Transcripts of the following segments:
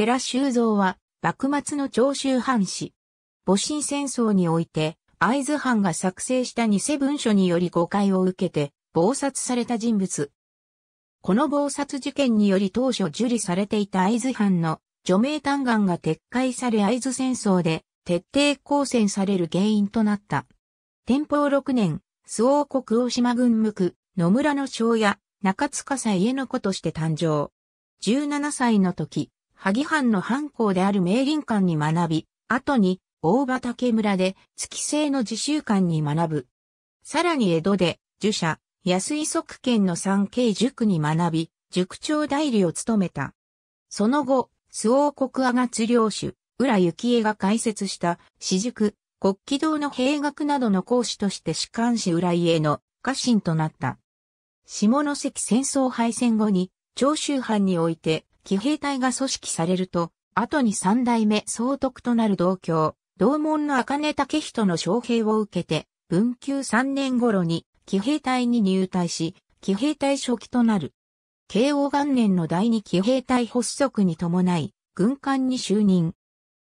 世良修造は、幕末の長州藩士。戊辰戦争において、会津藩が作成した偽文書により誤解を受けて、暴殺された人物。この謀殺事件により当初受理されていた会津藩の除名嘆願が撤回され会津戦争で徹底抗戦される原因となった。天保6年、周王国大島軍向区、野村の庄屋、中塚祭家の子として誕生。17歳の時、萩藩の藩校である明林館に学び、後に大畑村で月製の自習館に学ぶ。さらに江戸で、儒者、安井側県の三景塾に学び、塾長代理を務めた。その後、周王国阿賀月領主、浦幸恵が開設した私塾、国旗堂の兵学などの講師として士官士浦家の家臣となった。下関戦争敗戦後に、長州藩において騎兵隊が組織されると、後に三代目総督となる同郷、同門の茜武人の将兵を受けて、文久三年頃に騎兵隊に入隊し、騎兵隊初期となる。慶応元年の第二騎兵隊発足に伴い、軍艦に就任。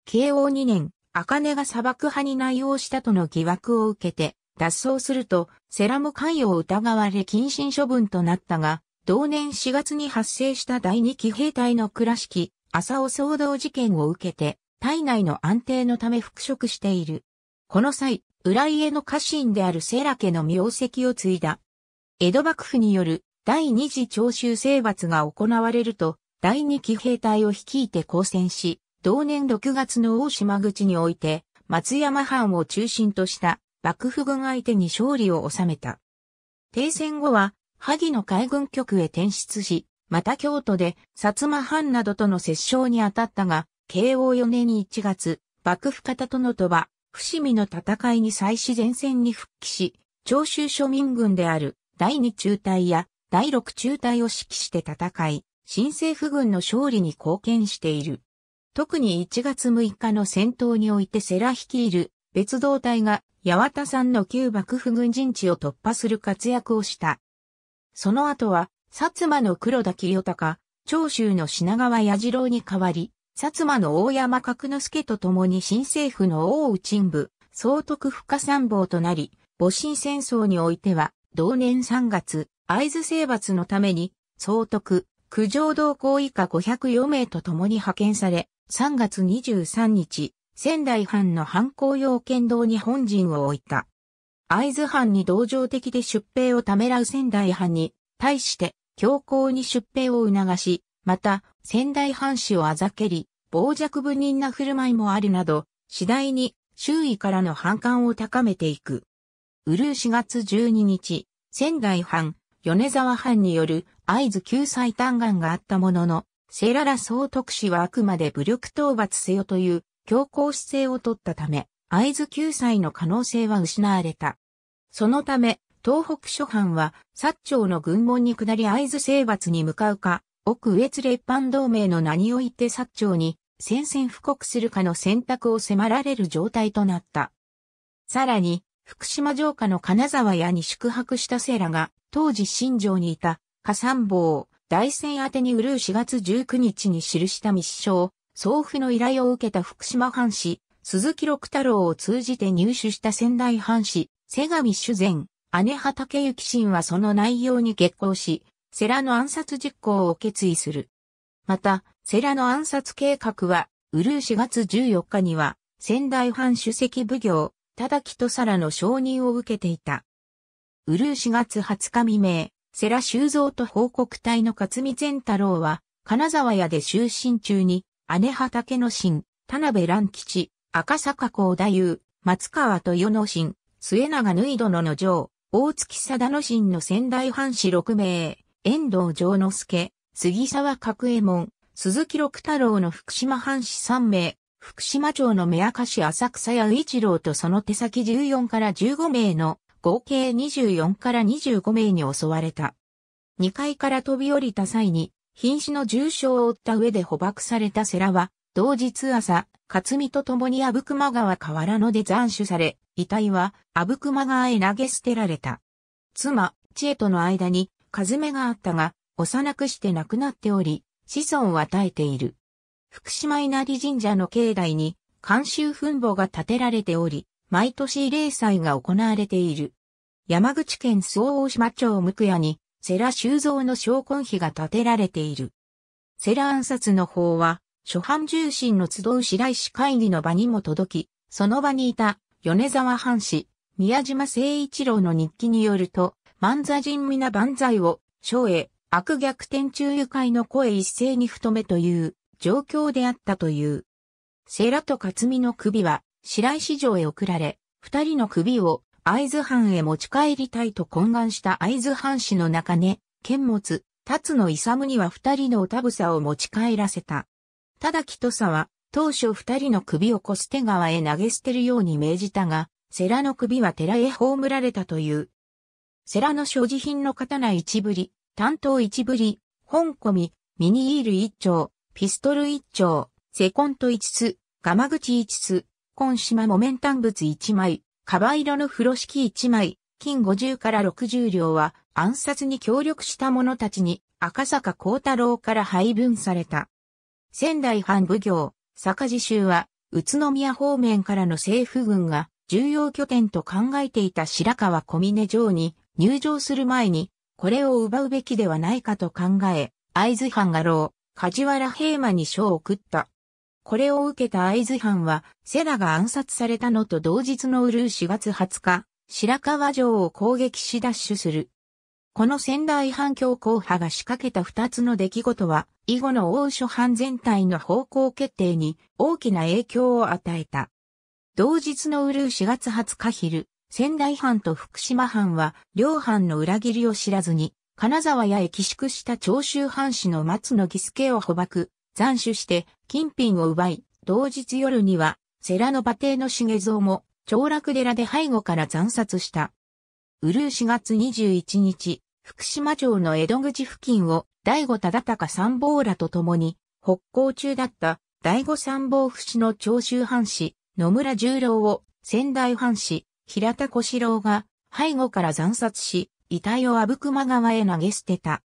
慶応二年、茜が砂漠派に内容したとの疑惑を受けて、脱走すると、セラム関与を疑われ謹慎処分となったが、同年4月に発生した第二期兵隊の倉敷、浅尾騒動事件を受けて、体内の安定のため復職している。この際、浦井への家臣であるセラ家の名跡を継いだ。江戸幕府による第二次徴収征伐が行われると、第二期兵隊を率いて交戦し、同年6月の大島口において、松山藩を中心とした幕府軍相手に勝利を収めた。停戦後は萩の海軍局へ転出し、また京都で薩摩藩などとの折衝に当たったが、慶応4年1月、幕府方との鳥羽、伏見の戦いに再始前線に復帰し、長州庶民軍である第2中隊や第6中隊を指揮して戦い、新政府軍の勝利に貢献している。特に1月6日の戦闘において世ラ率いる別動隊が八幡んの旧幕府軍陣地を突破する活躍をした。その後は、薩摩の黒田清隆、長州の品川矢次郎に代わり、薩摩の大山角之助と共に新政府の大内部、総督可参謀となり、戊辰戦争においては、同年3月、会津征伐のために、総督、九条同行以下504名と共に派遣され、3月23日、仙台藩の藩公要剣道に本陣を置いた。会津藩に同情的で出兵をためらう仙台藩に対して強硬に出兵を促し、また仙台藩士をあざけり、傍若無人な振る舞いもあるなど、次第に周囲からの反感を高めていく。うるう4月12日、仙台藩、米沢藩による合図救済嘆願があったものの、セララ総督氏はあくまで武力討伐せよという強硬姿勢を取ったため、合図救済の可能性は失われた。そのため、東北諸藩は、薩長の軍門に下り合図征伐に向かうか、奥越列藩同盟の名において薩長に宣戦布告するかの選択を迫られる状態となった。さらに、福島城下の金沢屋に宿泊したセラが、当時新城にいた、加山坊、大戦宛てにうるう4月19日に記した密書を、送付の依頼を受けた福島藩士、鈴木六太郎を通じて入手した仙台藩士、瀬上主前、姉畑幸信はその内容に激行し、世良の暗殺実行を決意する。また、世良の暗殺計画は、ウルー4月14日には、仙台藩主席奉行、忠木とサラの承認を受けていた。ウルー4月20日未明、世良修造と報告隊の勝見善太郎は、金沢屋で就寝中に、姉畑の神、田辺蘭吉、赤坂港太夫、松川豊之進、末永縫殿の城、大月貞之進の仙台藩士6名、遠藤城之助、杉沢角右衛門、鈴木六太郎の福島藩士3名、福島町の目明市浅草屋一郎とその手先14から15名の合計24から25名に襲われた。2階から飛び降りた際に、瀕死の重傷を負った上で捕獲されたセラは、同日朝、勝美と共に阿武隈川河原野で斬首され、遺体は阿武隈川へ投げ捨てられた。妻、知恵との間に、和目があったが、幼くして亡くなっており、子孫を与えている。福島稲荷神社の境内に、監修墳墓が建てられており、毎年霊祭が行われている。山口県総大島町向屋に、世良修造の昇魂碑が建てられている。世良暗殺の法は、初版重臣の集う白石会議の場にも届き、その場にいた米沢藩士、宮島誠一郎の日記によると、万座人皆万歳を、昭へ、悪逆転中愉快の声一斉に太めという状況であったという。セラと勝美の首は白石城へ送られ、二人の首を会津藩へ持ち帰りたいと懇願した会津藩士の中根、剣持、辰野勇には二人のおたぶさを持ち帰らせた。ただ木とさは、当初二人の首を越手川へ投げ捨てるように命じたが、世良の首は寺へ葬られたという。世良の所持品の刀一振り、担当一振り、本込み、ミニイール一丁、ピストル一丁、セコント一つ、ガマ口一つ、今島木綿単物一枚、カバ色の風呂敷一枚、金50から60両は暗殺に協力した者たちに赤坂光太郎から配分された。仙台藩奉行、坂地州は、宇都宮方面からの政府軍が重要拠点と考えていた白川小峰城に入城する前に、これを奪うべきではないかと考え、会津藩ろう。梶原平馬に書を送った。これを受けた会津藩は、セラが暗殺されたのと同日のうるう4月20日、白川城を攻撃し奪取する。この仙台藩強硬派が仕掛けた二つの出来事は、以後の王諸藩全体の方向決定に大きな影響を与えた。同日のウルー4月20日昼、仙台藩と福島藩は、両藩の裏切りを知らずに、金沢やへ寄宿した長州藩士の松野義助を捕獲、斬首して金品を奪い、同日夜には、世良の馬邸の重蔵も、長楽寺で背後から斬殺した。ウルー4月21日、福島城の江戸口付近を醍醐忠敬参謀らと共に北行中だった醍醐参謀府市の長州藩士野村十郎を仙台藩士平田小四郎が背後から惨殺し遺体を阿武隈川へ投げ捨てた。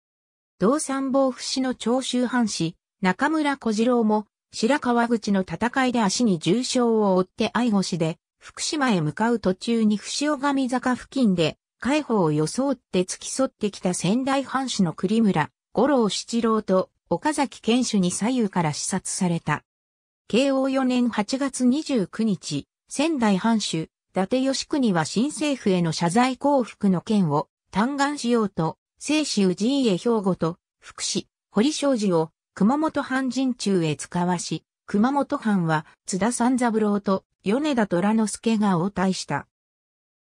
同参謀府市の長州藩士中村小次郎も白川口の戦いで足に重傷を負って愛護しで福島へ向かう途中に伏尾上坂付近で海保を装って付き添ってきた仙台藩主の栗村、五郎七郎と岡崎県主に左右から視察された。慶応4年8月29日、仙台藩主、伊達義国は新政府への謝罪降伏の件を嘆願しようと、聖子宇治家兵庫と福祉、堀昌司を熊本藩人中へ使わし、熊本藩は津田三三郎と米田虎之助が応対した。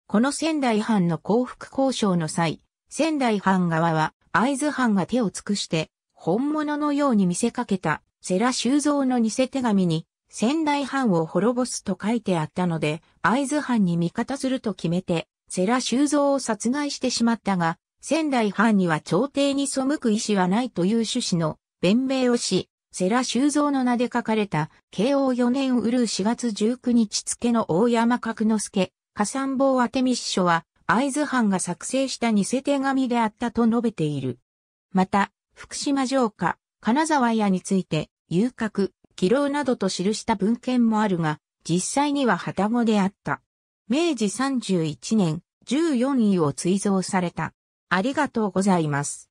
この仙台藩の降伏交渉の際、仙台藩側は会津藩が手を尽くして本物のように見せかけた世良修造の偽手紙に仙台藩を滅ぼすと書いてあったので、会津藩に味方すると決めて、世良修造を殺害してしまったが、仙台藩には朝廷に背く意思はないという趣旨の弁明をし、世良修造の名で書かれた慶応4年うるう4月19日付の大山角之助火山坊アテミッシは、合津藩が作成した偽手紙であったと述べている。また、福島城下、金沢屋について、遊郭、記録などと記した文献もあるが、実際には旗語であった。明治31年、14位を追贈された。ありがとうございます。